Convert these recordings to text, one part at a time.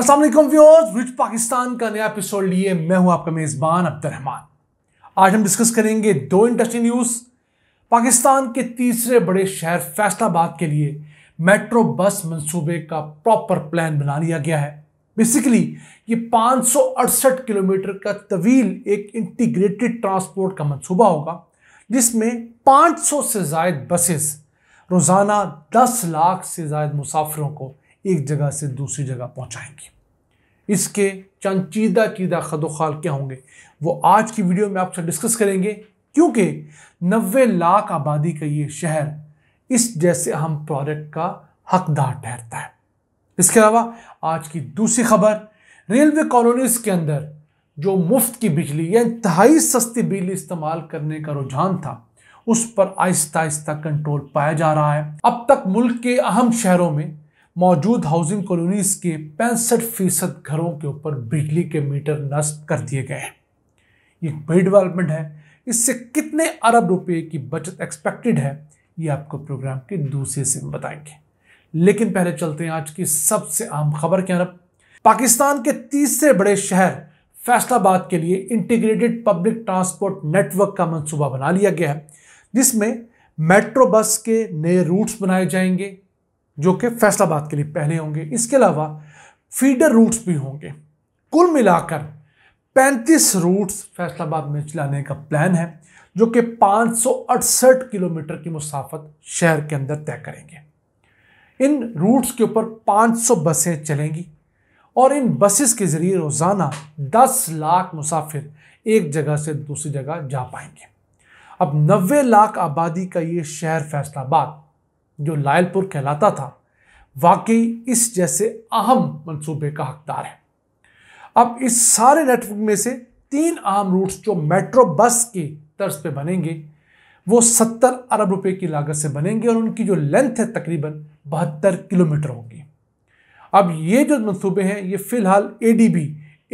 Aslam viewers rich Pakistan का नया episode लिए मैं हूं आपका मेज़बान अब्दुलरहमान आज हम डिस्कस करेंगे दो इंटरेस्टिंग न्यूज़ पाकिस्तान के तीसरे बड़े शहर फैसलाबाद के लिए मेट्रो बस मंसूबे का प्रॉपर प्लान बना लिया गया है बेसिकली ये पाँच किलोमीटर का तवील एक इंटीग्रेटेड ट्रांसपोर्ट का मनसूबा होगा जिसमें पाँच से जायद बसेस रोज़ाना दस लाख से जायद मुसाफिरों को एक जगह से दूसरी जगह पहुंचाएंगे इसके चंद चीदा चीदा खदोखाल क्या होंगे वो आज की वीडियो में आपसे डिस्कस करेंगे क्योंकि नबे लाख आबादी का ये शहर इस जैसे हम प्रोजेक्ट का हकदार ठहरता है इसके अलावा आज की दूसरी खबर रेलवे कॉलोनीज के अंदर जो मुफ्त की बिजली या इंतहाई सस्ती बिजली इस्तेमाल करने का रुझान था उस पर आहिस्ता आहिस्ता कंट्रोल पाया जा रहा है अब तक मुल्क के अहम शहरों में मौजूद हाउसिंग कॉलोनीज के पैंसठ फीसद घरों के ऊपर बिजली के मीटर नष्ट कर दिए गए हैं ये बड़ी डेवलपमेंट है इससे कितने अरब रुपए की बचत एक्सपेक्टेड है ये आपको प्रोग्राम के दूसरे से बताएंगे लेकिन पहले चलते हैं आज की सबसे आम खबर के अरब पाकिस्तान के तीसरे बड़े शहर फैसलाबाद के लिए इंटीग्रेटेड पब्लिक ट्रांसपोर्ट नेटवर्क का मंसूबा बना लिया गया है जिसमें मेट्रो बस के नए रूट्स बनाए जाएंगे जो कि फैसलाबाद के लिए पहले होंगे इसके अलावा फीडर रूट्स भी होंगे कुल मिलाकर 35 रूट्स फैसलाबाद में चलाने का प्लान है जो कि पाँच किलोमीटर की मुसाफत शहर के अंदर तय करेंगे इन रूट्स के ऊपर 500 बसें चलेंगी और इन बसेस के ज़रिए रोज़ाना 10 लाख मुसाफिर एक जगह से दूसरी जगह जा पाएंगे अब 90 लाख आबादी का ये शहर फैसलाबाद जो लायलपुर कहलाता था वाकई इस जैसे अहम मंसूबे का हकदार है अब इस सारे नेटवर्क में से तीन अहम रूट्स जो मेट्रो बस की तर्ज पे बनेंगे वो सत्तर अरब रुपए की लागत से बनेंगे और उनकी जो लेंथ है तकरीबन बहत्तर किलोमीटर होगी अब ये जो मंसूबे हैं ये फ़िलहाल ए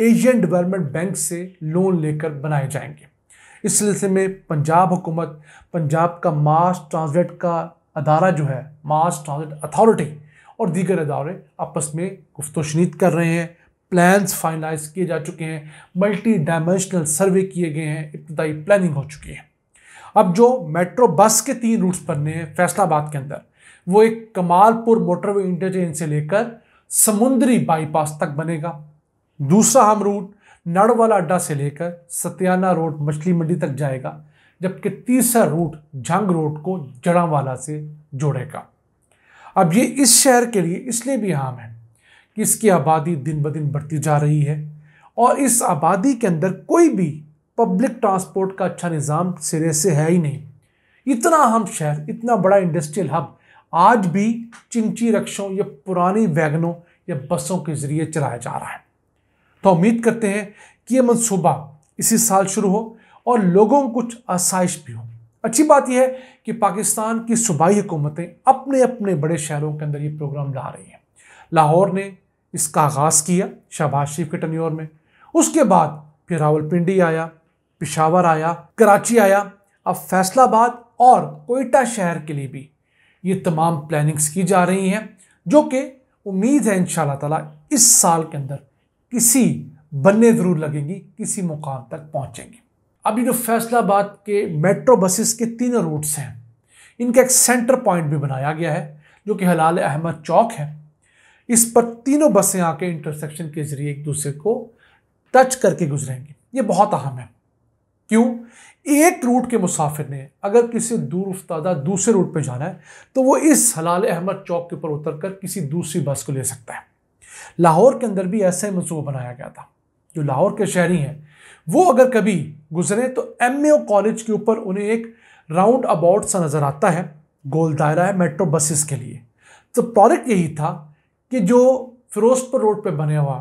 एशियन डेवलपमेंट बैंक से लोन लेकर बनाए जाएंगे इस सिलसिले में पंजाब हुकूमत पंजाब का मास ट्रांसलेट का अदारा जो है मास ट्रांजिट अथॉरिटी और दीगर अदारे आपस में गुफ्त शनीद कर रहे हैं प्लान्स फाइनलाइज किए जा चुके हैं मल्टी डायमेंशनल सर्वे किए गए हैं इब्तदाई प्लानिंग हो चुकी है अब जो मेट्रो बस के तीन रूट्स बनने हैं फैसलाबाद के अंदर वो एक कमालपुर मोटरवे इंटरचेंज से लेकर समुद्री बाईपास तक बनेगा दूसरा हम रूट नड़वाला अड्डा से लेकर सत्याना रोड मछली मंडी तक जाएगा जबकि तीसरा रूट झंग रोड को जड़ावाला से जोड़ेगा अब ये इस शहर के लिए इसलिए भी अहम है कि इसकी आबादी दिन ब दिन बढ़ती जा रही है और इस आबादी के अंदर कोई भी पब्लिक ट्रांसपोर्ट का अच्छा निज़ाम सिरे से है ही नहीं इतना अहम शहर इतना बड़ा इंडस्ट्रियल हब आज भी चिमची रक्षों या पुरानी वैगनों या बसों के ज़रिए चलाया जा रहा है तो उम्मीद करते हैं कि ये मनसूबा इसी साल शुरू हो और लोगों को कुछ आसाइश भी हो अच्छी बात यह है कि पाकिस्तान की सूबाई हुकूमतें अपने अपने बड़े शहरों के अंदर ये प्रोग्राम ला रही हैं लाहौर ने इसका आगाज़ किया शहबाज शरीफ के टनियोर में उसके बाद फिर रावलपिंडी आया पिशावर आया कराची आया अब फैसलाबाद और कोयटा शहर के लिए भी ये तमाम प्लानिंग्स की जा रही हैं जो कि उम्मीद है इन शाह इस साल के अंदर किसी बनने ज़रूर लगेंगी किसी मुकाम तक पहुँचेंगी अब ये जो फैसलाबाद के मेट्रो बसेस के तीनों रूट्स हैं इनका एक सेंटर पॉइंट भी बनाया गया है जो कि हलाल अहमद चौक है इस पर तीनों बसें आके इंटरसेक्शन के ज़रिए एक दूसरे को टच करके गुजरेंगी ये बहुत अहम है क्यों एक रूट के मुसाफिर ने अगर किसी दूर उफ्तादा दूसरे रूट पर जाना है तो वो इस हलाल अहमद चौक के ऊपर उतर कर किसी दूसरी बस को ले सकता है लाहौर के अंदर भी ऐसा ही मनसूबा बनाया गया था जो लाहौर के शहरी हैं वो अगर कभी गुजरे तो एम कॉलेज के ऊपर उन्हें एक राउंड अबाउट सा नज़र आता है गोल दायरा है मेट्रो बसेस के लिए तो प्रोडक्ट यही था कि जो फिरोजपुर रोड पे बने हुआ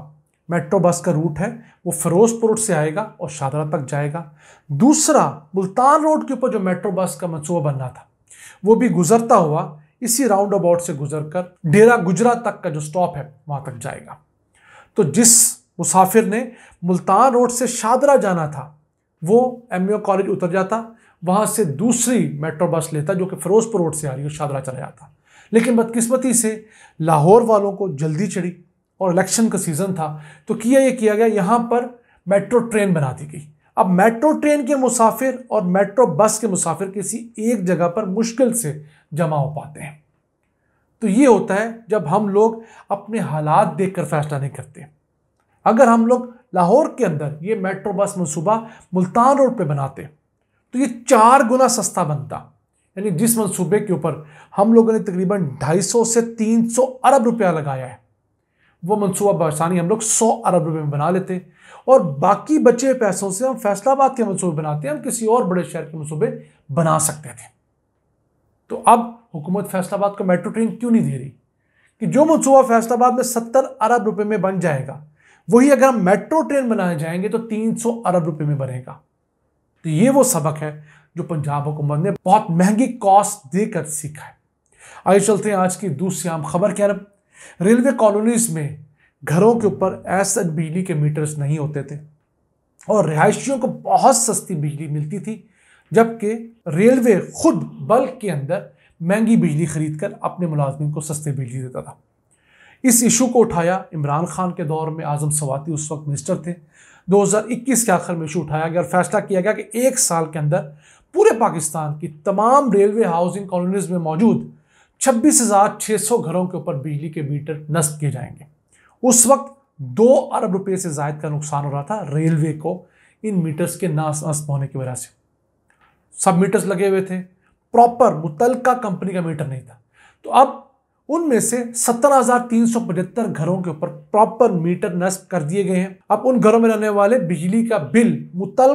मेट्रो बस का रूट है वो फिरोजपुर रोड से आएगा और शाहरा तक जाएगा दूसरा मुल्तान रोड के ऊपर जो मेट्रो बस का मनसूबा रहा था वो भी गुजरता हुआ इसी राउंड अबाउट से गुजर कर डेरा गुजरा तक का जो स्टॉप है वहाँ तक जाएगा तो जिस मुसाफिर ने मुल्तान रोड से शादरा जाना था वो एम कॉलेज उतर जाता वहाँ से दूसरी मेट्रो बस लेता जो कि फ़िरोज़पुर रोड से आ रही है शादरा चला जाता लेकिन बदकिस्मती से लाहौर वालों को जल्दी चढ़ी और इलेक्शन का सीज़न था तो किया ये किया गया यहाँ पर मेट्रो ट्रेन बना दी गई अब मेट्रो ट्रेन के मुसाफिर और मेट्रो बस के मुसाफिर किसी एक जगह पर मुश्किल से जमा हो पाते हैं तो ये होता है जब हम लोग अपने हालात देखकर फैसला नहीं करते अगर हम लोग लाहौर के अंदर ये मेट्रो बस मनसूबा मुल्तान रोड पे बनाते तो ये चार गुना सस्ता बनता यानी जिस मनसूबे के ऊपर हम लोगों ने तकरीबन 250 से 300 अरब रुपया लगाया है वो मनसूबा बसानी हम लोग 100 अरब रुपये में बना लेते और बाकी बचे पैसों से हम फैसलाबाद के मनसूबे बनाते हम किसी और बड़े शहर के मनसूबे बना सकते थे तो अब हुकूमत फैसलाबाद को मेट्रो ट्रेन क्यों नहीं दे रही कि जो मनसूबा फैसलाबाद में सत्तर अरब रुपये में बन जाएगा वही अगर हम मेट्रो ट्रेन बनाए जाएंगे तो 300 अरब रुपए में बनेगा तो ये वो सबक है जो पंजाब हुकूमत ने बहुत महंगी कॉस्ट देकर सीखा है आइए चलते हैं आज की दूसरी आम खबर के अरब रेलवे कॉलोनीज में घरों के ऊपर ऐसा बिजली के मीटर्स नहीं होते थे और रिहायशियों को बहुत सस्ती बिजली मिलती थी जबकि रेलवे खुद बल्क के अंदर महंगी बिजली खरीद कर अपने मुलाजमन को सस्ती बिजली देता था इस इशू को उठाया इमरान खान के दौर में आजम सवाती उस वक्त मिनिस्टर थे 2021 के आखिर में इशू उठाया गया और फैसला किया गया कि एक साल के अंदर पूरे पाकिस्तान की तमाम रेलवे हाउसिंग कॉलोनीज में मौजूद छब्बीस हज़ार सौ घरों के ऊपर बिजली के मीटर नष्ट किए जाएंगे उस वक्त दो अरब रुपये से जायद का नुकसान हो रहा था रेलवे को इन मीटर्स के नास्त होने की वजह से सब मीटर्स लगे हुए थे प्रॉपर मुतलका कंपनी का मीटर नहीं था तो अब उनमें से 17,375 घरों के ऊपर प्रॉपर मीटर नष्ट कर दिए गए हैं अब उन घरों में रहने वाले बिजली का बिल मुतल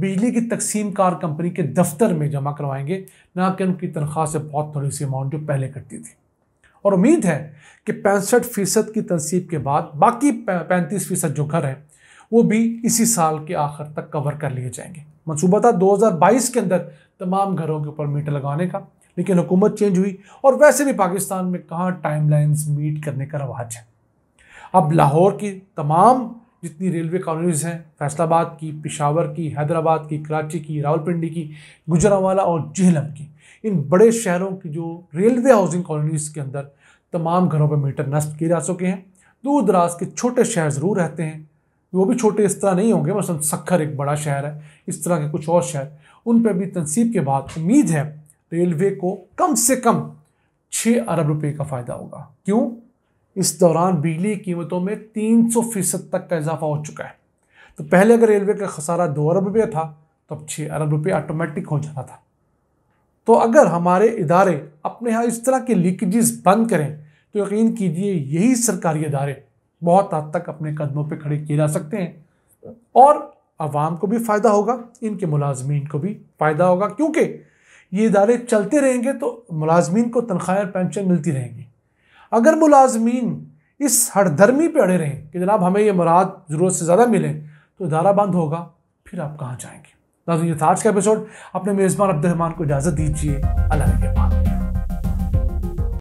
बिजली की तकसीम कार कंपनी के दफ्तर में जमा करवाएंगे ना कि उनकी तनख्वाह से बहुत थोड़ी सी अमाउंट जो पहले कटती थी और उम्मीद है कि पैंसठ फीसद की तनसीब के बाद बाकी पैंतीस फीसद जो घर हैं वो भी इसी साल के आखिर तक कवर कर लिए जाएंगे मनसूबा था 2022 के अंदर तमाम घरों के ऊपर मीटर लगाने का लेकिन हुकूमत चेंज हुई और वैसे भी पाकिस्तान में कहाँ टाइम मीट करने का रवाज है अब लाहौर की तमाम जितनी रेलवे कॉलोनीज हैं फैसलाबाद की पिशावर की हैदराबाद की कराची की रावलपिंडी की गुजरावाला और जेहलम की इन बड़े शहरों की जो रेलवे हाउसिंग कॉलोनीज़ के अंदर तमाम घरों पर मीटर नष्ट किए जा चुके हैं दूर दराज के छोटे शहर ज़रूर रहते हैं वो भी छोटे इस तरह नहीं होंगे मसलन सखर एक बड़ा शहर है इस तरह के कुछ और शहर उन पर भी तनसीब के बाद उम्मीद है रेलवे को कम से कम छ अरब रुपए का फ़ायदा होगा क्यों इस दौरान बिजली की कीमतों में तीन सौ फीसद तक का इजाफा हो चुका है तो पहले अगर रेलवे का खसारा दो अरब रुपये था तो अब छः अरब रुपये ऑटोमेटिक हो जाना था तो अगर हमारे इदारे अपने यहाँ इस तरह के लीकेजेस बंद करें तो यकीन कीजिए यही सरकारी इदारे बहुत हद तक अपने कदमों पर खड़े किए जा सकते हैं और आवाम को भी फ़ायदा होगा इनके मुलाजमीन को भी फ़ायदा होगा क्योंकि ये इदारे चलते रहेंगे तो मुलाजमीन को तनख्वाह और पेंशन मिलती रहेंगी अगर मुलाजमीन इस हड़दर्मी पर अड़े रहें कि जनाब हमें ये मुराद ज़रूरत से ज़्यादा मिले तो इदारा बंद होगा फिर आप कहाँ जाएंगे नाजन ये था आज का एपिसोड अपने मेज़बान अब्दुलरहमान को इजाज़त दीजिए अल्लाह के